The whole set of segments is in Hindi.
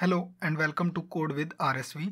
hello and welcome to code with RSV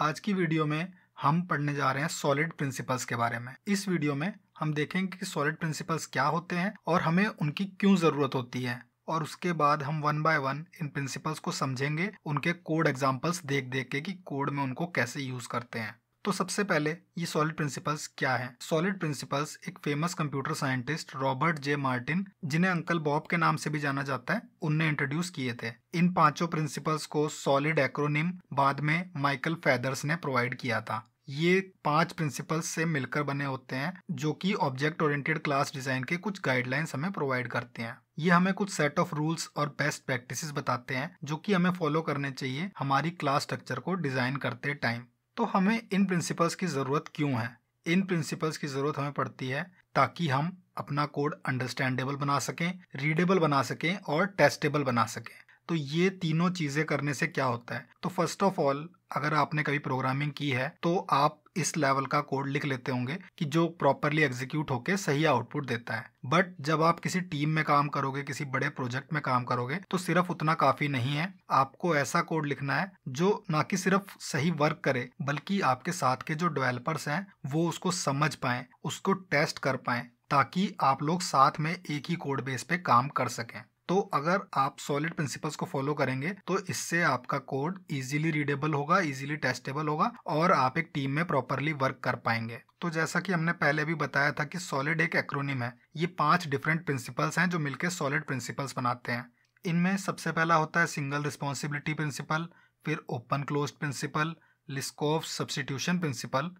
आज की वीडियो में हम पढ़ने जा रहे हैं सॉलिड प्रिंसिपल्स के बारे में इस वीडियो में हम देखेंगे कि सॉलिड प्रिंसिपल्स क्या होते हैं और हमें उनकी क्यों ज़रूरत होती है और उसके बाद हम वन बाय वन इन प्रिंसिपल्स को समझेंगे उनके कोड एग्जाम्पल्स देख देख के कि कोड में उनको कैसे यूज़ करते हैं तो सबसे पहले ये सॉलिड प्रिंसिपल्स क्या है सॉलिड प्रिंसिपल्स एक famous computer scientist Robert J Martin जिन्हें अंकल बॉब के नाम से भी जाना जाता है उनने इंट्रोड्यूस किए थे इन पांचों प्रिंसिपल्स को सॉलिड एक्रोनिम बाद में माइकल फेदर्स ने प्रोवाइड किया था ये पांच प्रिंसिपल्स से मिलकर बने होते हैं जो कि ऑब्जेक्ट ओरिएंटेड क्लास डिजाइन के कुछ गाइडलाइंस हमें प्रोवाइड करते हैं ये हमें कुछ सेट ऑफ रूल्स और बेस्ट प्रैक्टिसेस बताते हैं जो कि हमें फॉलो करने चाहिए हमारी क्लास स्ट्रक्चर को डिजाइन करते टाइम तो हमें इन प्रिंसिपल्स की ज़रूरत क्यों है इन प्रिंसिपल्स की ज़रूरत हमें पड़ती है ताकि हम अपना कोड अंडरस्टैंडेबल बना सकें रीडेबल बना सकें और टेस्टेबल बना सकें तो ये तीनों चीज़ें करने से क्या होता है तो फर्स्ट ऑफ ऑल अगर आपने कभी प्रोग्रामिंग की है तो आप इस लेवल का कोड लिख लेते होंगे कि जो प्रॉपरली एग्जीक्यूट होके सही आउटपुट देता है बट जब आप किसी टीम में काम करोगे किसी बड़े प्रोजेक्ट में काम करोगे तो सिर्फ उतना काफी नहीं है आपको ऐसा कोड लिखना है जो ना कि सिर्फ सही वर्क करे बल्कि आपके साथ के जो डेवलपर्स हैं वो उसको समझ पाए उसको टेस्ट कर पाए ताकि आप लोग साथ में एक ही कोड बेस पे काम कर सकें तो अगर आप सॉलिड प्रिंसिपल्स को फॉलो करेंगे तो इससे आपका कोड इजीली रीडेबल होगा इजीली टेस्टेबल होगा और आप एक टीम में प्रॉपरली वर्क कर पाएंगे तो जैसा कि हमने पहले भी बताया था कि सॉलिड एक एक्रोनिम है ये पांच डिफरेंट प्रिंसिपल्स हैं जो मिलकर सॉलिड प्रिंसिपल्स बनाते हैं इनमें सबसे पहला होता है सिंगल रिस्पॉन्सिबिलिटी प्रिंसिपल फिर open close principle Liskov substitution principle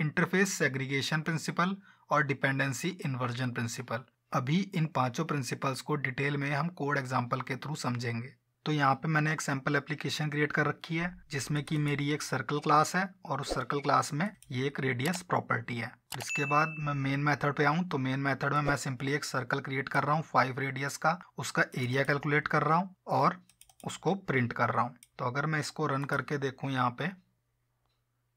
interface segregation principle और डिपेंडेंसी इन्वर्जन प्रिंसिपल अभी इन पांचों प्रिंसिपल्स को डिटेल में हम कोड एग्जाम्पल के थ्रू समझेंगे तो यहाँ पे मैंने एक सैम्पल एप्लीकेशन क्रिएट कर रखी है जिसमें कि मेरी एक सर्कल क्लास है और उस सर्कल क्लास में ये एक रेडियस प्रॉपर्टी है इसके बाद मैं मेन मेथड पे आऊँ तो मेन मेथड में मैं सिंपली एक सर्कल क्रिएट कर रहा हूँ फाइव रेडियस का उसका एरिया कैलकुलेट कर रहा हूँ और उसको प्रिंट कर रहा हूँ तो अगर मैं इसको रन करके देखूँ यहाँ पे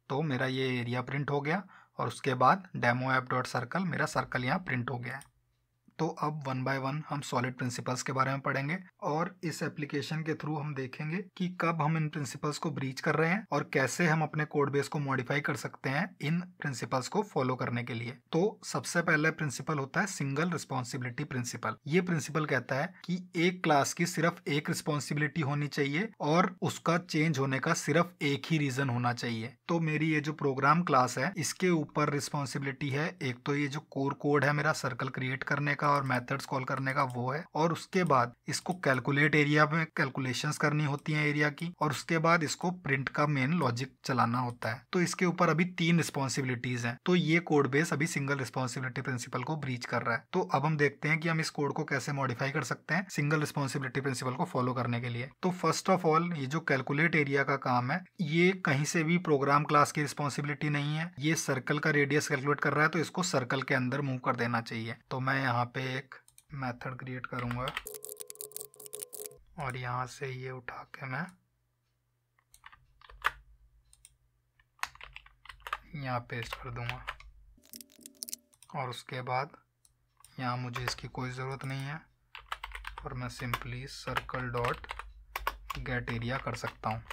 तो मेरा ये एरिया प्रिंट हो गया और उसके बाद डेमो ऐप डॉट सर्कल मेरा सर्कल यहाँ प्रिंट हो गया है तो अब वन बाय वन हम सॉलिड प्रिंसिपल्स के बारे में पढ़ेंगे और इस एप्लीकेशन के थ्रू हम देखेंगे कि कब हम इन प्रिंसिपल्स को ब्रीच कर रहे हैं और कैसे हम अपने कोड बेस को मॉडिफाई कर सकते हैं इन प्रिंसिपल्स को फॉलो करने के लिए तो सबसे पहला प्रिंसिपल होता है सिंगल रिस्पॉन्सिबिलिटी प्रिंसिपल ये प्रिंसिपल कहता है कि एक क्लास की सिर्फ एक रिस्पॉन्सिबिलिटी होनी चाहिए और उसका चेंज होने का सिर्फ एक ही रीजन होना चाहिए तो मेरी ये जो प्रोग्राम क्लास है इसके ऊपर रिस्पॉन्सिबिलिटी है एक तो ये जो कोर कोड है मेरा सर्कल क्रिएट करने का का और मेथड्स कॉल करने का वो है और उसके बाद इसको कैलकुलेट एरिया में कैलकुलेशन करनी होती है एरिया की और उसके बाद इसको प्रिंट का मेन लॉजिक चलाना होता है तो इसके ऊपर अभी तीन रिस्पॉन्सिबिलिटीज है तो ये कोड बेस अभी सिंगल रिस्पॉन्सिबिलिटी प्रिंसिपल को ब्रीच कर रहा है तो अब हम देखते हैं कि हम इस कोड को कैसे मॉडिफाई कर सकते हैं सिंगल रिस्पॉन्सिबिलिटी प्रिंसिपल को फॉलो करने के लिए तो फर्स्ट ऑफ ऑल ये जो कैलकुलेट एरिया का काम है ये कहीं से भी प्रोग्राम क्लास की रिस्पॉन्सिबिलिटी नहीं है ये सर्कल का रेडियस कैलकुलेट कर रहा है तो इसको सर्कल के अंदर मूव कर देना चाहिए तो मैं यहाँ पे एक मेथड क्रिएट करूँगा और यहाँ से ये उठा के मैं यहाँ पेस्ट कर दूँगा और उसके बाद यहाँ मुझे इसकी कोई ज़रूरत नहीं है और मैं simply circle dot get area कर सकता हूँ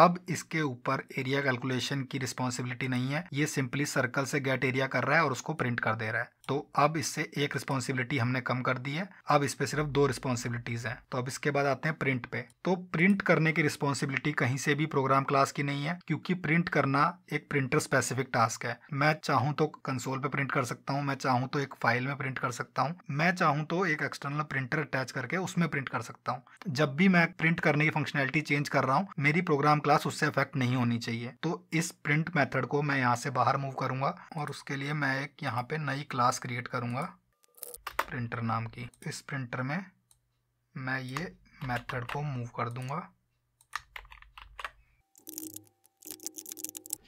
अब इसके ऊपर एरिया कैलकुलेशन की रिस्पॉन्सिबिलिटी नहीं है ये सिंपली सर्कल से गेट एरिया कर रहा है और उसको प्रिंट कर दे रहा है तो अब इससे एक रिस्पॉन्सिबिलिटी हमने कम कर दी है अब इस पर सिर्फ दो रिस्पॉन्सिबिलिटीज हैं तो अब इसके बाद आते हैं प्रिंट पे तो प्रिंट करने की रिस्पॉन्सिबिलिटी कहीं से भी प्रोग्राम क्लास की नहीं है क्योंकि प्रिंट करना एक प्रिंटर स्पेसिफिक टास्क है मैं चाहूँ तो कंसोल पे प्रिंट कर सकता हूँ मैं चाहूँ तो एक फाइल में प्रिंट कर सकता हूँ मैं चाहूँ तो एक एक्सटर्नल प्रिंटर अटैच करके उसमें प्रिंट कर सकता हूँ जब भी मैं प्रिंट करने की फंक्शनैलिटी चेंज कर रहा हूँ मेरी प्रोग्राम क्लास उससे अफेक्ट नहीं होनी चाहिए तो इस प्रिंट मेथड को मैं यहाँ से बाहर मूव करूँगा और उसके लिए मैं एक यहाँ पे नई क्लास क्रिएट करूँगा प्रिंटर नाम की इस प्रिंटर में मैं ये मेथड को मूव कर दूँगा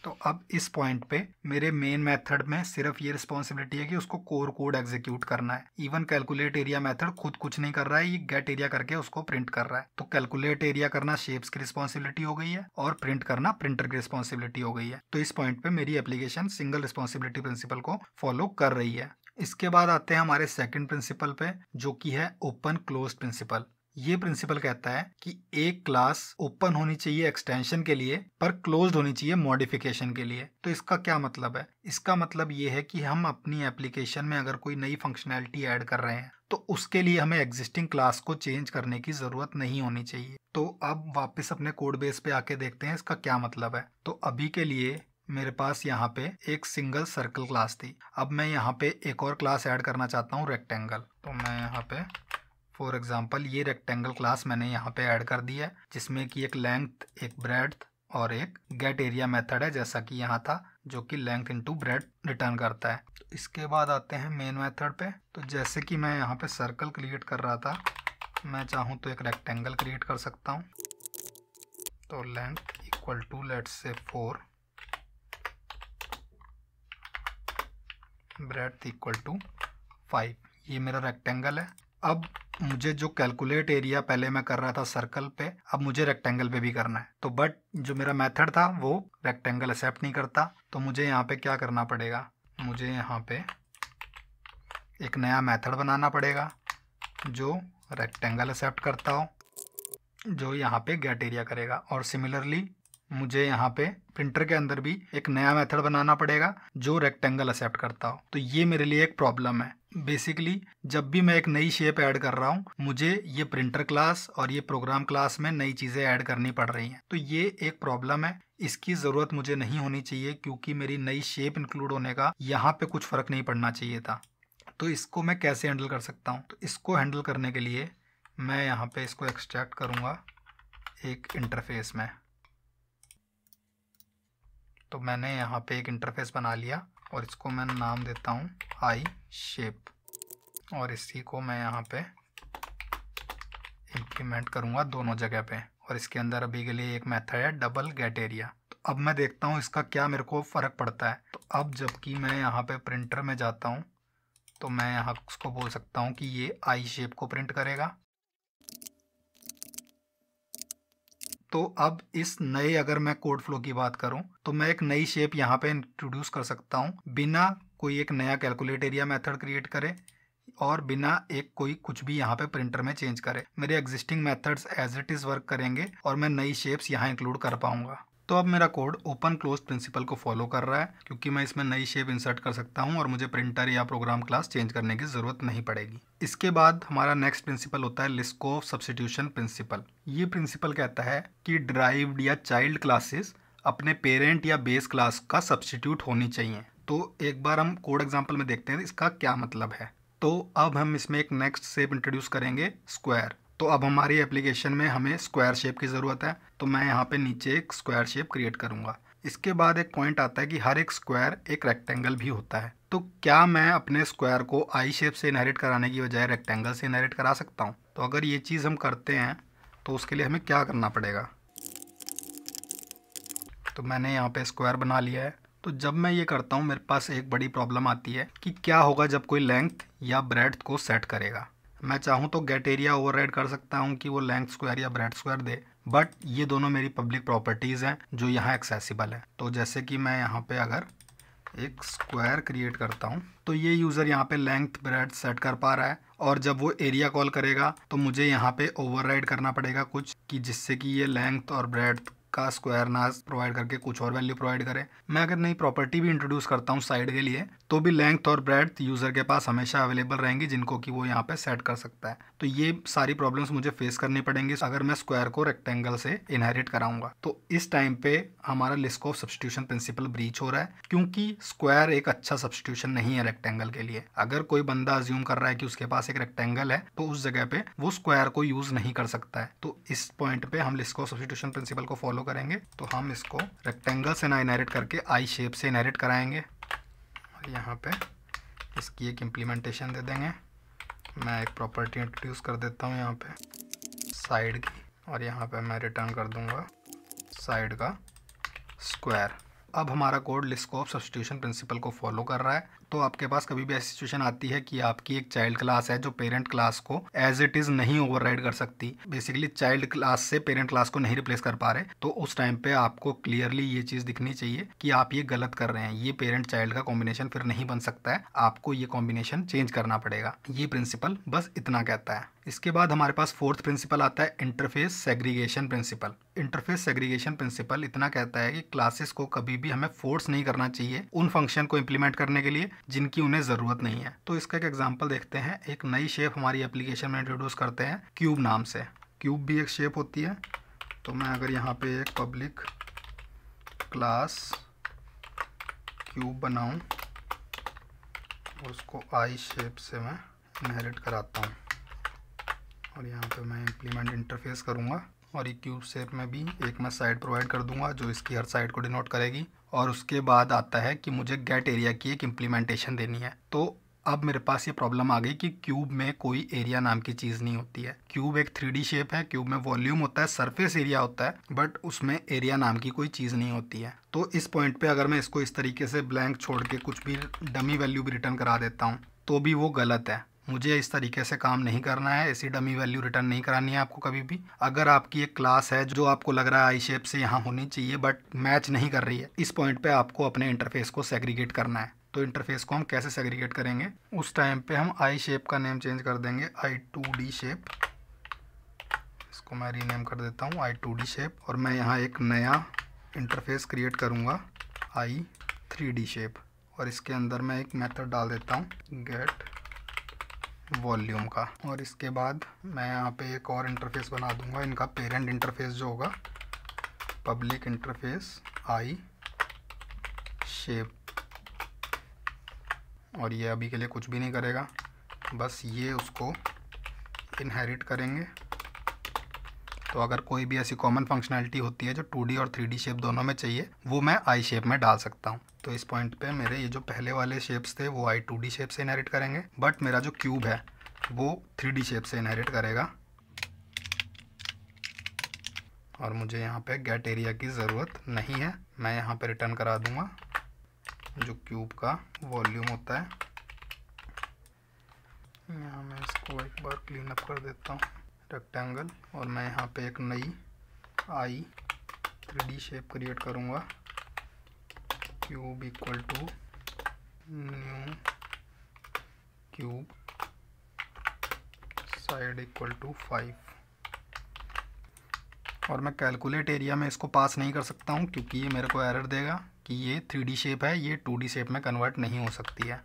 तो अब इस पॉइंट पे मेरे मेन मेथड में सिर्फ ये रिस्पॉन्सिबिलिटी है कि उसको कोर कोड एग्जीक्यूट करना है इवन कैलकुलेट एरिया मेथड खुद कुछ नहीं कर रहा है ये गेट एरिया करके उसको प्रिंट कर रहा है तो कैलकुलेट एरिया करना शेप्स की रिस्पॉन्सिबिलिटी हो गई है और प्रिंट करना प्रिंटर की रिस्पॉन्सिबिलिटी हो गई है तो इस पॉइंट पे मेरी एप्लीकेशन सिंगल रिस्पॉन्सिबिलिटी प्रिंसिपल को फॉलो कर रही है इसके बाद आते हैं हमारे सेकंड प्रिंसिपल पे जो कि है ओपन क्लोज प्रिंसिपल ये प्रिंसिपल कहता है कि एक क्लास ओपन होनी चाहिए एक्सटेंशन के लिए पर क्लोज होनी चाहिए मॉडिफिकेशन के लिए तो इसका क्या मतलब है इसका मतलब ये है कि हम अपनी एप्लीकेशन में अगर कोई नई फंक्शनैलिटी ऐड कर रहे हैं तो उसके लिए हमें एग्जिस्टिंग क्लास को चेंज करने की ज़रूरत नहीं होनी चाहिए तो अब वापस अपने कोड बेस पे आके देखते हैं इसका क्या मतलब है तो अभी के लिए मेरे पास यहाँ पे एक सिंगल सर्कल क्लास थी अब मैं यहाँ पे एक और क्लास ऐड करना चाहता हूँ रेक्टेंगल तो मैं यहाँ पे फॉर एग्जाम्पल ये रेक्टेंगल क्लास मैंने यहाँ पे ऐड कर दिया जिसमें कि एक लेंथ एक ब्रेड और एक गेट एरिया मेथड है जैसा कि यहाँ था जो कि लेंथ इनटू ब्रेड रिटर्न करता है तो इसके बाद आते हैं मेन मेथड पे तो जैसे कि मैं यहाँ पे सर्कल क्रिएट कर रहा था मैं चाहूँ तो एक रेक्टेंगल क्रिएट कर सकता हूँ तो length equal to let's say four breadth equal to five ये मेरा रेक्टेंगल है अब मुझे जो कैलकुलेट एरिया पहले मैं कर रहा था सर्कल पे अब मुझे रेक्टेंगल पे भी करना है तो बट जो मेरा मेथड था वो रेक्टेंगल एक्सेप्ट नहीं करता तो मुझे यहाँ पे क्या करना पड़ेगा मुझे यहाँ पे एक नया मेथड बनाना पड़ेगा जो रेक्टेंगल एक्सेप्ट करता हो जो यहाँ पे गेट एरिया करेगा और सिमिलरली मुझे यहाँ पे प्रिंटर के अंदर भी एक नया मेथड बनाना पड़ेगा जो रेक्टेंगल एक्सेप्ट करता हो तो ये मेरे लिए एक प्रॉब्लम है बेसिकली जब भी मैं एक नई शेप ऐड कर रहा हूँ मुझे ये प्रिंटर क्लास और ये प्रोग्राम क्लास में नई चीज़ें ऐड करनी पड़ रही हैं तो ये एक प्रॉब्लम है इसकी ज़रूरत मुझे नहीं होनी चाहिए क्योंकि मेरी नई शेप इंक्लूड होने का यहाँ पे कुछ फ़र्क नहीं पड़ना चाहिए था तो इसको मैं कैसे हैंडल कर सकता हूँ तो इसको हैंडल करने के लिए मैं यहाँ पर इसको एक्सट्रैक्ट करूँगा एक इंटरफेस में तो मैंने यहाँ पे एक इंटरफेस बना लिया और इसको मैं नाम देता हूँ आई शेप और इसी को मैं यहाँ पे इम्प्लीमेंट करूँगा दोनों जगह पे और इसके अंदर अभी के लिए एक मेथड है डबल गेट एरिया तो अब मैं देखता हूँ इसका क्या मेरे को फ़र्क पड़ता है तो अब जबकि मैं यहाँ पे प्रिंटर में जाता हूँ तो मैं यहाँ उसको बोल सकता हूँ कि ये आई शेप को प्रिंट करेगा तो अब इस नए अगर मैं कोड फ्लो की बात करूं तो मैं एक नई शेप यहाँ पे इंट्रोड्यूस कर सकता हूं बिना कोई एक नया कैलकुलेट एरिया मेथड क्रिएट करे और बिना एक कोई कुछ भी यहाँ पे प्रिंटर में चेंज करे मेरे existing methods as it is work करेंगे और मैं नई शेप्स यहाँ इंक्लूड कर पाऊंगा तो अब मेरा कोड ओपन क्लोज प्रिंसिपल को फॉलो कर रहा है क्योंकि मैं इसमें नई शेप इंसर्ट कर सकता हूँ और मुझे प्रिंटर या प्रोग्राम क्लास चेंज करने की ज़रूरत नहीं पड़ेगी इसके बाद हमारा नेक्स्ट प्रिंसिपल होता है लिस्को सब्सटीट्यूशन प्रिंसिपल ये प्रिंसिपल कहता है कि ड्राइव्ड या चाइल्ड क्लासेस अपने पेरेंट या बेस क्लास का सब्सटीट्यूट होनी चाहिए तो एक बार हम कोड एग्जाम्पल में देखते हैं इसका क्या मतलब है तो अब हम इसमें एक नेक्स्ट शेप इंट्रोड्यूस करेंगे स्क्वायर तो अब हमारी एप्लीकेशन में हमें स्क्वायर शेप की ज़रूरत है तो मैं यहाँ पे नीचे एक स्क्वायर शेप क्रिएट करूँगा इसके बाद एक पॉइंट आता है कि हर एक स्क्वायर एक रेक्टेंगल भी होता है तो क्या मैं अपने स्क्वायर को आई शेप से इनहेरिट कराने की बजाय रेक्टेंगल से इनहेरिट करा सकता हूँ तो अगर ये चीज़ हम करते हैं तो उसके लिए हमें क्या करना पड़ेगा तो मैंने यहाँ पे स्क्वायर बना लिया है तो जब मैं ये करता हूँ मेरे पास एक बड़ी प्रॉब्लम आती है कि क्या होगा जब कोई लेंथ या ब्रेड को सेट करेगा मैं चाहूँ तो गेट एरिया ओवर कर सकता हूँ कि वो लेंथ स्क्वायर या ब्रेड स्क्वायर दे बट ये दोनों मेरी पब्लिक प्रॉपर्टीज़ हैं जो यहाँ एक्सेसिबल है तो जैसे कि मैं यहाँ पे अगर एक स्क्वायर क्रिएट करता हूँ तो ये यूज़र यहाँ पे लेंथ ब्रेड सेट कर पा रहा है और जब वो एरिया कॉल करेगा तो मुझे यहाँ पे ओवरराइड करना पड़ेगा कुछ कि जिससे कि ये लेंथ और ब्रेड का स्क्वायर ना प्रोवाइड करके कुछ और वैल्यू प्रोवाइड करें मैं अगर नई प्रॉपर्टी भी इंट्रोड्यूस करता हूँ साइड के लिए तो भी लेंथ और ब्रेड यूज़र के पास हमेशा अवेलेबल रहेंगी जिनको कि वो यहाँ पे सेट कर सकता है तो ये सारी प्रॉब्लम्स मुझे फेस करनी पड़ेंगी अगर मैं स्क्वायर को रेक्टेंगल से इनहेरिट कराऊंगा तो इस टाइम पे हमारा Liskov substitution principle breach हो रहा है क्योंकि स्क्वायर एक अच्छा सब्सटीट्यूशन नहीं है रेक्टेंगल के लिए अगर कोई बंदा अज्यूम कर रहा है कि उसके पास एक रेक्टेंगल है तो उस जगह पे वो स्क्वायर को यूज नहीं कर सकता है तो इस पॉइंट पे हम लिस्क ऑफ सब्सटीट्यूशन प्रिंसिपल को फॉलो करेंगे तो हम इसको रेक्टेंगल से ना इनहेरिट करके आई शेप से इनहेरिट कराएंगे और यहाँ पे इसकी एक इम्प्लीमेंटेशन दे देंगे मैं एक प्रॉपर्टी इंट्रोड्यूस कर देता हूँ यहाँ पे साइड की और यहाँ पे मैं रिटर्न कर दूँगा साइड का स्क्वायर अब हमारा कोड लिस्कोप सब्सटीट्यूशन प्रिंसिपल को फॉलो कर रहा है तो आपके पास कभी भी ऐसी सिचुएशन आती है कि आपकी एक चाइल्ड क्लास है जो पेरेंट क्लास को एज इट इज़ नहीं ओवरराइड कर सकती बेसिकली चाइल्ड क्लास से पेरेंट क्लास को नहीं रिप्लेस कर पा रहे तो उस टाइम पे आपको क्लियरली ये चीज़ दिखनी चाहिए कि आप ये गलत कर रहे हैं ये पेरेंट चाइल्ड का कॉम्बिनेशन फिर नहीं बन सकता है आपको ये कॉम्बिनेशन चेंज करना पड़ेगा ये प्रिंसिपल बस इतना कहता है इसके बाद हमारे पास फोर्थ प्रिंसिपल आता है interface segregation principle interface segregation principle इतना कहता है कि क्लासेस को कभी भी हमें फोर्स नहीं करना चाहिए उन फंक्शन को इम्प्लीमेंट करने के लिए जिनकी उन्हें ज़रूरत नहीं है तो इसका एक एग्जाम्पल देखते हैं एक नई शेप हमारी एप्लीकेशन में इंट्रोड्यूस करते हैं क्यूब नाम से क्यूब भी एक शेप होती है तो मैं अगर यहाँ पे एक पब्लिक क्लास क्यूब बनाऊँ और उसको आई शेप से मैं इनहेरिट कराता हूँ और यहाँ पे मैं इम्प्लीमेंट इंटरफेस करूँगा और ये क्यूब शेप में भी एक मैं साइड प्रोवाइड कर दूंगा जो इसकी हर साइड को डिनोट करेगी और उसके बाद आता है कि मुझे गेट एरिया की एक इम्प्लीमेंटेशन देनी है तो अब मेरे पास ये प्रॉब्लम आ गई कि क्यूब में कोई एरिया नाम की चीज़ नहीं होती है क्यूब एक थ्री शेप है क्यूब में वॉल्यूम होता है सरफेस एरिया होता है बट उसमें एरिया नाम की कोई चीज़ नहीं होती है तो इस पॉइंट पे अगर मैं इसको इस तरीके से ब्लैंक छोड़ के कुछ भी डमी वैल्यू भी रिटर्न करा देता हूँ तो भी वो गलत है मुझे इस तरीके से काम नहीं करना है ऐसी डमी वैल्यू रिटर्न नहीं करानी है आपको कभी भी अगर आपकी एक क्लास है जो आपको लग रहा है आई शेप से यहाँ होनी चाहिए बट मैच नहीं कर रही है इस पॉइंट पे आपको अपने इंटरफेस को सेग्रीगेट करना है तो इंटरफेस को हम कैसे सेग्रीगेट करेंगे उस टाइम पे हम आई शेप का नेम चेंज कर देंगे आई टू डी शेप इसको मैं रीनेम कर देता हूँ आई टू डी शेप और मैं यहाँ एक नया इंटरफेस क्रिएट करूँगा आई थ्री डी शेप और इसके अंदर मैं एक मेथड डाल देता हूँ गेट वॉल्यूम का और इसके बाद मैं यहाँ पे एक और इंटरफेस बना दूंगा इनका पेरेंट इंटरफेस जो होगा पब्लिक इंटरफेस आई शेप और ये अभी के लिए कुछ भी नहीं करेगा बस ये उसको इनहेरिट करेंगे तो अगर कोई भी ऐसी कॉमन फंक्शनैलिटी होती है जो टू और थ्री शेप दोनों में चाहिए वो मैं आई शेप में डाल सकता हूँ तो इस पॉइंट पे मेरे ये जो पहले वाले शेप्स थे वो आई टू शेप से इनहेरिट करेंगे बट मेरा जो क्यूब है वो थ्री शेप से इनहेरिट करेगा और मुझे यहाँ पे गेट एरिया की ज़रूरत नहीं है मैं यहाँ पे रिटर्न करा दूँगा जो क्यूब का वॉल्यूम होता है यहाँ मैं इसको एक बार क्लीन अप कर देता हूँ रेक्टेंगल और मैं यहाँ पे एक नई I three D shape create करूँगा cube equal to new cube side equal to five और मैं कैलकुलेट एरिया में इसको पास नहीं कर सकता हूँ क्योंकि ये मेरे को एरर देगा कि ये थ्री डी शेप है ये टू डी शेप में कन्वर्ट नहीं हो सकती है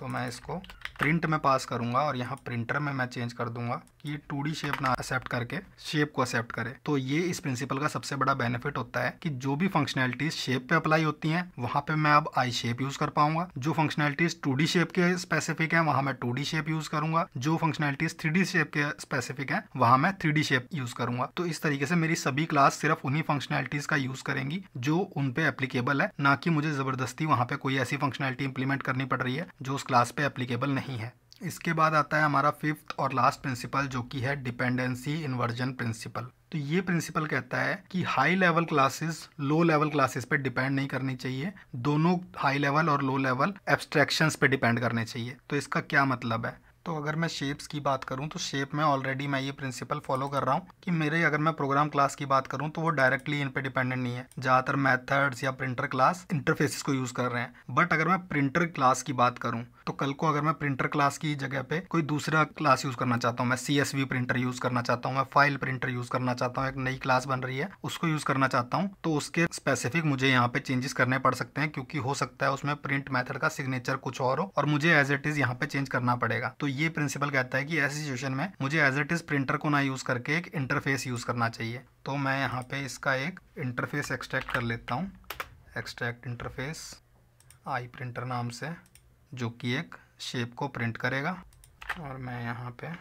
तो मैं इसको प्रिंट में पास करूँगा और यहाँ प्रिंटर में मैं चेंज कर दूँगा ये टू डी शेप ना एक्सेप्ट करके शेप को एक्सेप्ट करे तो ये इस प्रिंसिपल का सबसे बड़ा बेनिफिट होता है कि जो भी फंक्शनैलिटीज शेप पे अप्लाई होती हैं वहां पे मैं अब आई शेप यूज कर पाऊंगा जो फंक्शनैलिटीज टू डी शेप के स्पेसिफिक है वहां मैं टू डी शेप यूज करूंगा जो फंक्शनैलिटीज थ्री डी शेप के स्पेसिफिक है वहां मैं थ्री डी शेप यूज करूंगा तो इस तरीके से मेरी सभी क्लास सिर्फ उन्हीं फंक्शनैलिटीज का यूज करेंगी जो उनपे एप्लीकेबल है ना कि मुझे जबरदस्ती वहाँ पे कोई ऐसी फंक्शनैलिटी इंप्लीमेंट करनी पड़ रही है जो उस क्लास पे एप्लीकेबल नहीं है इसके बाद आता है हमारा फिफ्थ और लास्ट प्रिंसिपल जो कि है डिपेंडेंसी इन्वर्जन प्रिंसिपल तो ये प्रिंसिपल कहता है कि high level classes low level classes पे डिपेंड नहीं करनी चाहिए दोनों हाई लेवल और लो लेवल एब्स्ट्रैक्शंस पे डिपेंड करने चाहिए तो इसका क्या मतलब है तो अगर मैं शेप्स की बात करूं तो शेप में ऑलरेडी मैं ये प्रिंसिपल फॉलो कर रहा हूं कि मेरे अगर मैं प्रोग्राम क्लास की बात करूं तो वो डायरेक्टली इन पे डिपेंडेंट नहीं है ज़्यादातर मेथड्स या प्रिंटर क्लास इंटरफेसिस को यूज़ कर रहे हैं बट अगर मैं प्रिंटर क्लास की बात करूं तो कल को अगर मैं प्रिंटर क्लास की जगह पे कोई दूसरा क्लास यूज़ करना चाहता हूँ मैं सी प्रिंटर यूज़ करना चाहता हूँ मैं फाइल प्रिंटर यूज़ करना चाहता हूँ एक नई क्लास बन रही है उसको यूज़ करना चाहता हूँ तो उसके स्पेसिफिक मुझे यहाँ पे चेंजेस करने पड़ सकते हैं क्योंकि हो सकता है उसमें प्रिंट मैथड का सिग्नेचर कुछ और हो और मुझे एज इट इज़ यहाँ पे चेंज करना पड़ेगा तो ये प्रिंसिपल कहता है कि ऐसी सिचुएशन में मुझे एज इट इज़ प्रिंटर को ना यूज़ करके एक इंटरफेस यूज़ करना चाहिए तो मैं यहाँ पे इसका एक इंटरफेस एक्सट्रैक्ट कर लेता हूँ एक्सट्रैक्ट इंटरफेस आई प्रिंटर नाम से जो कि एक शेप को प्रिंट करेगा और मैं यहाँ पे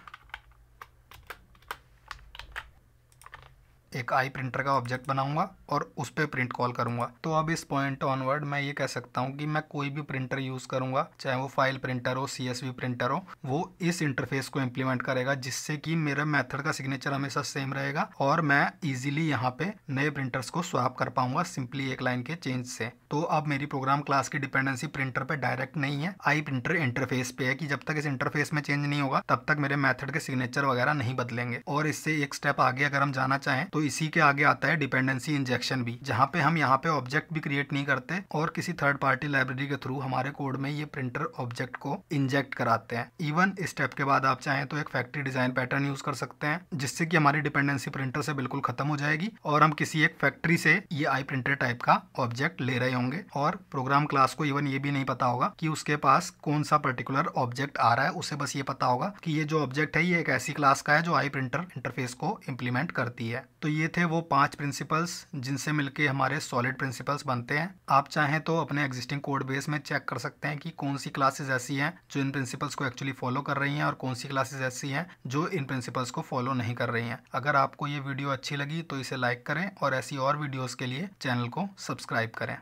एक आई प्रिंटर का ऑब्जेक्ट बनाऊंगा और उस पर प्रिंट कॉल करूंगा तो अब इस पॉइंट ऑनवर्ड मैं ये कह सकता हूँ कि मैं कोई भी प्रिंटर यूज़ करूंगा चाहे वो फाइल प्रिंटर हो सी प्रिंटर हो वो इस इंटरफेस को इम्प्लीमेंट करेगा जिससे कि मेरा मेथड का सिग्नेचर हमेशा सेम रहेगा और मैं इजिली यहाँ पे नए प्रिंटर्स को स्वाप कर पाऊंगा सिंपली एक लाइन के चेंज से तो अब मेरी प्रोग्राम क्लास की डिपेंडेंसी प्रिंटर पे डायरेक्ट नहीं है आई प्रिंटर इंटरफेस पे है कि जब तक इस इंटरफेस में चेंज नहीं होगा तब तक मेरे मेथड के सिग्नेचर वगैरह नहीं बदलेंगे और इससे एक स्टेप आगे अगर हम जाना चाहें तो तो इसी के आगे आता है डिपेंडेंसी इंजेक्शन भी जहाँ पे हम यहाँ पे ऑब्जेक्ट भी क्रिएट नहीं करते और किसी थर्ड पार्टी लाइब्रेरी के थ्रू हमारे कोड में ये प्रिंटर ऑब्जेक्ट को इंजेक्ट कराते हैं इवन स्टेप के बाद आप चाहें तो एक फैक्ट्री डिजाइन पैटर्न यूज कर सकते हैं जिससे कि हमारी डिपेंडेंसी प्रिंटर से बिल्कुल खत्म हो जाएगी और हम किसी एक फैक्ट्री से ये आई प्रिंटर टाइप का ऑब्जेक्ट ले रहे होंगे और प्रोग्राम क्लास को इवन ये भी नहीं पता होगा कि उसके पास कौन सा पर्टिकुलर ऑब्जेक्ट आ रहा है उसे बस ये पता होगा कि ये जो ऑब्जेक्ट है ये एक ऐसी क्लास का है जो आई प्रिंटर इंटरफेस को इम्प्लीमेंट करती है तो तो ये थे वो पांच प्रिंसिपल्स जिनसे मिलके हमारे सॉलिड प्रिंसिपल्स बनते हैं आप चाहें तो अपने एग्जिस्टिंग कोड बेस में चेक कर सकते हैं कि कौन सी क्लासेस ऐसी हैं जो इन प्रिंसिपल्स को एक्चुअली फॉलो कर रही हैं और कौन सी क्लासेस ऐसी हैं जो इन प्रिंसिपल्स को फॉलो नहीं कर रही हैं अगर आपको ये वीडियो अच्छी लगी तो इसे लाइक करें और ऐसी और वीडियोज़ के लिए चैनल को सब्सक्राइब करें